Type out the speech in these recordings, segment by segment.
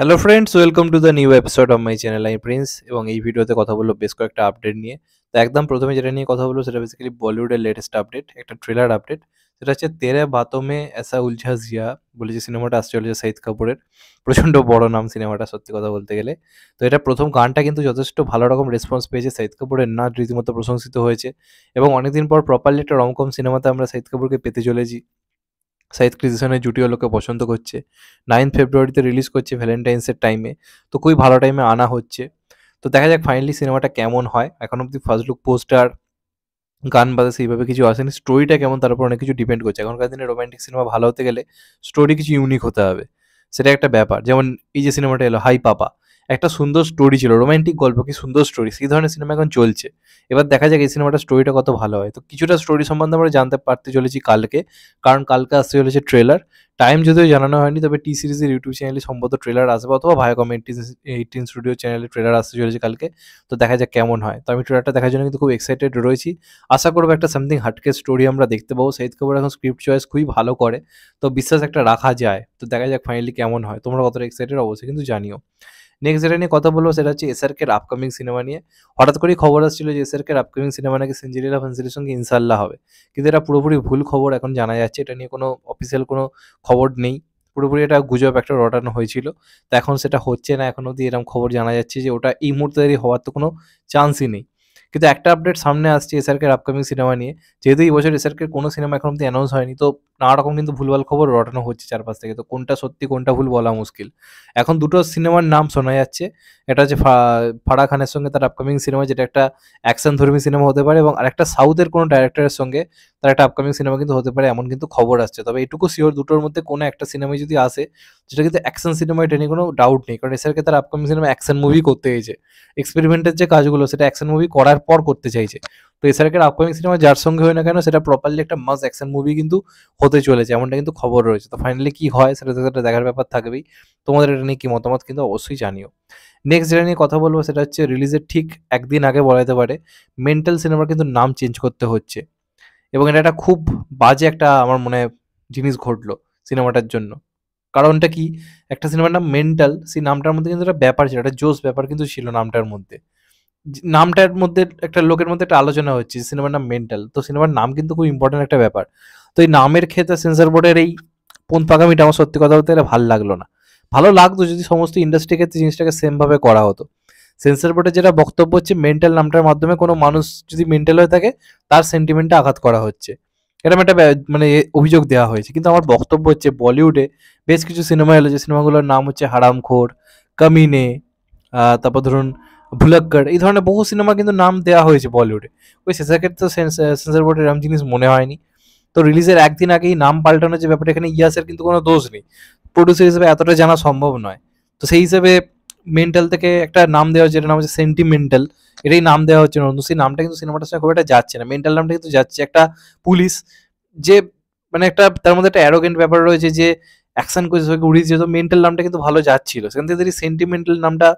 hello friends welcome to the new episode of my channel I Prince এবং এই ভিডিওতে কথা বলবো বেশ কয়েকটা আপডেট নিয়ে তো একদম প্রথমে যেটা নিয়ে কথা বলবো সেটা বেসিক্যালি বলিউডের লেটেস্ট আপডেট একটা ট্রেলার আপডেট সেটা হচ্ছে তেরে বাতমে এসা উলঝা জিয়া বলে যে সিনেমাটা আসছে চলেছে শাহিদ কাপুরের প্রচণ্ড বড় নাম সিনেমাটা সত্যি কথা বলতে গেলে তো এটা প্রথম গানটা কিন্তু যথেষ্ট ভালো রকম রেসপন্স পেয়েছে শাহিদ কাপুরের নাচ রীতিমতো প্রশংসিত হয়েছে এবং অনেকদিন পর প্রপারলি একটা রমকম সিনেমাতে আমরা শাহিদ কাপুরকে পেতে চলেছি সাইদ ক্রিজিসনের জুটি লোকে পছন্দ করছে নাইন ফেব্রুয়ারিতে রিলিজ করছে ভ্যালেন্টাইন্সের টাইমে তো খুবই ভালো টাইমে আনা হচ্ছে তো দেখা যাক ফাইনালি সিনেমাটা কেমন হয় এখন অব্দি ফার্স্ট লুক পোস্টার গান বাজা সেইভাবে কিছু আসেনি স্টোরিটা কেমন তার উপর অনেক কিছু ডিপেন্ড করছে এখনকার দিনে রোম্যান্টিক সিনেমা ভালো হতে গেলে স্টোরি কিছু ইউনিক হতে হবে সেটা একটা ব্যাপার যেমন এই যে সিনেমাটা এলো হাই পাপা একটা সুন্দর স্টোরি ছিল রোমান্টিক গল্প কি সুন্দর স্টোরি সেই ধরনের সিনেমা এখন চলছে এবার দেখা যাক এই সিনেমাটার স্টোরিটা কত ভালো হয় তো কিছুটা স্টোরি সম্বন্ধে আমরা জানতে পারতে চলেছি কালকে কারণ কালকে আসতে চলেছে ট্রেলার টাইম যদিও জানানো হয়নি তবে টি সিরিজের ইউটিউব চ্যানেলে সম্ভবত ট্রেলার আসবে অথবা ভায়োকম এইটিন স্টুডিও চ্যানেলে ট্রেলার আসতে চলেছে কালকে তো দেখা যাক কেমন হয় তো আমি ট্রেলারটা দেখার জন্য কিন্তু খুব এক্সাইটেড রয়েছি আশা করবো একটা সামথিং হাটকে স্টোরি আমরা দেখতে পাবো সেই কাপুর এখন স্ক্রিপ্ট চয়েস খুবই ভালো করে তো বিশ্বাস একটা রাখা যায় তো দেখা যাক ফাইনালি কেমন হয় তোমরা কতটা এক্সাইটেড অবশ্যই কিন্তু জানিও নেক্সট যেটা নিয়ে কথা বলবো সেটা হচ্ছে এসআরকের আপকামিং সিনেমা নিয়ে হঠাৎ করেই খবর আসছিল যে এসআরকের আপকামিং সিনেমা নাকি সেঞ্জুরিলা ফেন্সিলের সঙ্গে ইনশাল্লাহ হবে কিন্তু এটা পুরোপুরি ভুল খবর এখন জানা যাচ্ছে এটা নিয়ে কোনো অফিসিয়াল কোনো খবর নেই পুরোপুরি এটা গুজব একটা রটানো হয়েছিল তো এখন সেটা হচ্ছে না এখন অবধি এরকম খবর জানা যাচ্ছে যে ওটা এই মুহূর্তে হওয়ার তো কোনো চান্সই নেই কিন্তু একটা আপডেট সামনে আসছে এসআরকের আপকামিং সিনেমা নিয়ে যেহেতু এই বছর এসআরকের কোনো সিনেমা এখন অব্দি অ্যানাউন্স হয়নি তো নানা রকম কিন্তু ভুলভাল খবর রটানো হচ্ছে চারপাশ থেকে তো কোনটা সত্যি কোনটা ভুল বলা মুশকিল এখন দুটো সিনেমার নাম শোনা যাচ্ছে এটা হচ্ছে ফারা খানের সঙ্গে তার আপকামিং সিনেমা যেটা একটা অ্যাকশন ধর্মী সিনেমা হতে পারে এবং আরেকটা সাউথের কোনো ডাইরেক্টরের সঙ্গে তার একটা আপকামিং সিনেমা কিন্তু হতে পারে এমন কিন্তু খবর আসছে তবে এটুকু শিওর দুটোর মধ্যে কোনো একটা সিনেমায় যদি আসে যেটা কিন্তু অ্যাকশন সিনেমা এটা নিয়ে কোনো ডাউট নেই কারণ এসআরকে তার আপকামিং সিনেমা অ্যাকশন মুভি করতে চাইছে এক্সপেরিমেন্টের যে কাজগুলো সেটা অ্যাকশন মুভি করার পর করতে চাইছে তো এসআরকের আপকামিং সিনেমা যার সঙ্গে হয় না কেন সেটা প্রপারলি একটা মাস অ্যাকশন মুভি কিন্তু হতে চলেছে এমনটা কিন্তু খবর রয়েছে তো ফাইনালি কি হয় সেটা সেটা দেখার ব্যাপার থাকবেই তোমাদের এটা নিয়ে কি মতামত কিন্তু অবশ্যই জানিও নেক্সট যেটা নিয়ে কথা বলবো সেটা হচ্ছে রিলিজের ঠিক একদিন আগে বলা যেতে পারে মেন্টাল সিনেমার কিন্তু নাম চেঞ্জ করতে হচ্ছে এবং এটা একটা খুব বাজে একটা আমার মনে জিনিস ঘটলো সিনেমাটার জন্য কারণটা কি একটা সিনেমার নাম মেন্টাল সেই নামটার মধ্যে কিন্তু একটা ব্যাপার ছিল একটা জোস ব্যাপার কিন্তু ছিল নামটার মধ্যে নামটার মধ্যে একটা লোকের মধ্যে একটা আলোচনা হচ্ছে সিনেমার নাম মেন্টাল তো সিনেমার নাম কিন্তু খুব ইম্পর্টেন্ট একটা ব্যাপার তো এই নামের ক্ষেত্রে সেন্সার বোর্ডের এই পন্থপাগামিটা আমার সত্যি কথা বলতে এটা ভালো লাগলো না ভালো লাগতো যদি সমস্ত ইন্ডাস্ট্রি ক্ষেত্রে জিনিসটাকে সেমভাবে করা হতো সেন্সার বোর্ডে যেটা বক্তব্য হচ্ছে মেন্টাল নামটার মাধ্যমে কোনো মানুষ যদি মেন্টাল হয়ে থাকে তার সেন্টিমেন্টে আঘাত করা হচ্ছে এরকম একটা মানে অভিযোগ দেওয়া হয়েছে কিন্তু আমার বক্তব্য হচ্ছে বলিউডে বেশ কিছু সিনেমা এলো যে সিনেমাগুলোর নাম হচ্ছে হারামখোর কামিনে তারপর ধরুন ভুলাক্কর এই ধরনের বহু সিনেমা কিন্তু নাম দেওয়া হয়েছে বলিউডে ওই সেন্সারকে তো সেন্সার বোর্ডের এরম জিনিস মনে হয়নি তো রিলিজের একদিন আগেই নাম পাল্টানোর যে ব্যাপারটা এখানে ইয়াসের কিন্তু কোনো দোষ নেই প্রডিউসার হিসেবে এতটা জানা সম্ভব নয় তো সেই হিসেবে মেন্টাল থেকে একটা নাম দেওয়া হচ্ছে যেটা নাম হচ্ছে সেন্টিমেন্টাল এটাই নাম দেওয়া হচ্ছে নতুন সেই নামটা কিন্তু সিনেমাটার সঙ্গে খুব একটা যাচ্ছে না মেন্টাল নামটা কিন্তু যাচ্ছে একটা পুলিশ যে মানে একটা তার মধ্যে একটা অ্যারোগেন্ট ব্যাপার রয়েছে যে অ্যাকশন করে সবাইকে উড়িয়ে দিয়ে তো মেন্টাল নামটা কিন্তু ভালো যাচ্ছিল সেখান থেকে সেন্টিমেন্টাল নামটা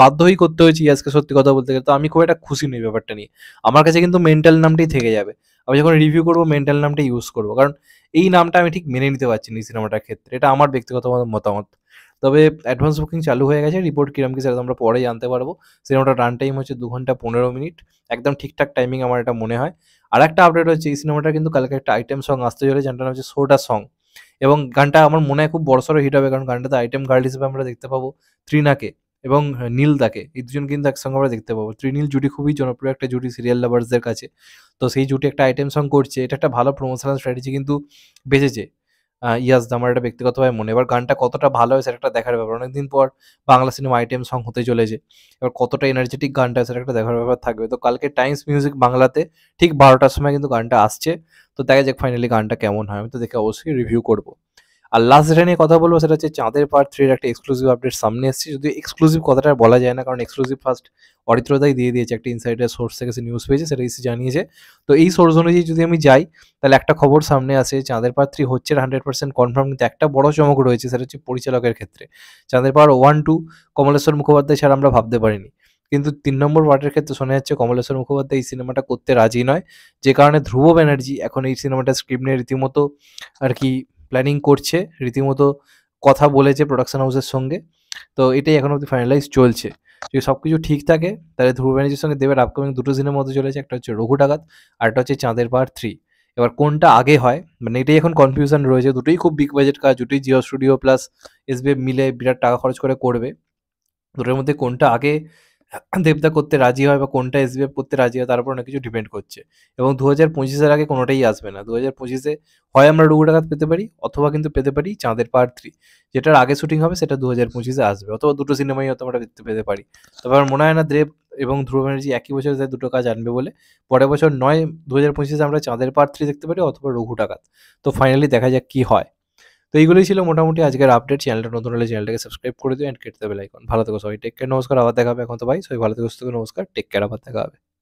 বাধ্য হয়েই করতে হয়েছে ইয়াসকে সত্যি কথা বলতে গেলে তো আমি খুব একটা খুশি নই ব্যাপারটা নিয়ে আমার কাছে কিন্তু মেন্টাল নামটাই থেকে যাবে আমি যখন রিভিউ করব মেন্টাল নামটা ইউজ করবো কারণ এই নামটা আমি ঠিক মেনে নিতে পারছি না সিনেমাটার ক্ষেত্রে এটা আমার ব্যক্তিগত মতামত তবে অ্যাডভান্স বুকিং চালু হয়ে গেছে রিপোর্ট কিরম কি সেটা আমরা পরে জানতে পারবো সিনেমাটা রান টাইম হচ্ছে দু ঘন্টা পনেরো মিনিট একদম ঠিকঠাক টাইমিং আমার এটা মনে হয় আর একটা আপডেট হচ্ছে এই সিনেমাটা কিন্তু কালকে একটা আইটেম সং আসতে চলে যেটা হচ্ছে সোডা সং এবং গানটা আমার মনে হয় খুব বড় সড়ো হিট হবে কারণ গানটাতে আইটেম গার্ল হিসেবে আমরা দেখতে পাবো ত্রিনাকে এবং নীল দাকে এই দুজন কিন্তু একসঙ্গে আমরা দেখতে পাবো ত্রিনীল জুটি খুবই জনপ্রিয় একটা জুটি সিরিয়াল লাভার্সদের কাছে তো সেই জুটি একটা আইটেম সং করছে এটা একটা ভালো প্রমোশনাল স্ট্র্যাটেজি কিন্তু বেঁচেছে ইয়াস আমার এটা ব্যক্তিগতভাবে মনে এবার গানটা কতটা ভালো হয় সেটা একটা দেখার ব্যাপার অনেকদিন পর বাংলা সিনেমা আইটেম সং হতে চলেছে এবার কতটা এনার্জেটিক গানটা সেটা একটা দেখার ব্যাপার থাকবে তো কালকে টাইমস মিউজিক বাংলাতে ঠিক বারোটার সময় কিন্তু গানটা আসছে তো দেখা যাক ফাইনালি গানটা কেমন হয় আমি তো দেখে অবশ্যই রিভিউ করবো আর লাস্ট যেটা নিয়ে কথা বলবো সেটা হচ্ছে চাঁদের পার্ট থ্রির একটা এক্সক্লুসিভ আপডেট সামনে এসেছে যদি এক্সক্লুসিভ কথাটা বলা যায় না কারণ এক্সক্লুসিভ ফার্স্ট অরিত্রতাই দিয়ে দিয়েছে একটা ইনসাইডের সোর্স থেকে সে নিউজ পেয়েছে সেটা এসে জানিয়েছে তো এই সোর্স অনুযায়ী যদি আমি যাই তাহলে একটা খবর সামনে আসে চাঁদের পার থ্রি হচ্ছে হান্ড্রেড পার্সেন্ট কনফার্ম কিন্তু একটা বড় চমক রয়েছে সেটা হচ্ছে পরিচালকের ক্ষেত্রে চাঁদের পার ওয়ান টু কমলেশ্বর মুখোপাধ্যায় ছাড়া আমরা ভাবতে পারিনি কিন্তু তিন নম্বর ওয়ার্ডের ক্ষেত্রে শোনা যাচ্ছে কমলেশ্বর মুখোপাধ্যায় এই সিনেমাটা করতে রাজি নয় যে কারণে ধ্রুব ব্যানার্জি এখন এই সিনেমাটা স্ক্রিপ্ট নিয়ে রীতিমতো আর কি প্ল্যানিং করছে রীতিমতো কথা বলেছে প্রোডাকশন হাউসের সঙ্গে তো এটাই এখন অব্দি ফাইনালাইজ চলছে যদি সব কিছু ঠিক থাকে তাহলে ধ্রুব ব্যানার্জির সঙ্গে দেবের আপকামিং দুটো দিনের মধ্যে চলেছে একটা হচ্ছে রঘু ডাকাত আর একটা হচ্ছে চাঁদের পাহাড় থ্রি এবার কোনটা আগে হয় মানে এটাই এখন কনফিউশন রয়েছে দুটোই খুব বিগ বাজেট কাজ দুটোই জিও স্টুডিও প্লাস এসবিএফ মিলে বিরাট টাকা খরচ করে করবে দুটোর মধ্যে কোনটা আগে দেবদা করতে রাজি হয় বা কোনটা এস করতে রাজি হয় তার উপর অনেক কিছু ডিপেন্ড করছে এবং দু হাজার পঁচিশের আগে কোনোটাই আসবে না দু হাজার পঁচিশে হয় আমরা ডুবু ডাকাত পেতে পারি অথবা কিন্তু পেতে পারি চাঁদের পার থ্রি যেটার আগে শুটিং হবে সেটা দু হাজার পঁচিশে আসবে অথবা দুটো সিনেমাই হয়তো আমরা দেখতে পেতে পারি তবে আমার মনে হয় না দেব এবং ধ্রুব ব্যানার্জি একই বছর তাদের দুটো কাজ আনবে বলে পরের বছর নয় দু হাজার পঁচিশে আমরা চাঁদের পার থ্রি দেখতে পারি অথবা রঘু ডাকাত তো ফাইনালি দেখা যাক কি হয় তো এইগুলোই ছিল মোটামুটি আজকের আপডেট চ্যানেলটা নতুন হলে চ্যানেলটাকে সাবস্ক্রাইব করে দিও অ্যান্ড কেটে দেবে লাইকন ভালো থেকো সবাই টেক কেয়ার নমস্কার আবার দেখা হবে এখন তো ভাই সবাই ভালো থেকো নমস্কার টেক কেয়ার আবার দেখা হবে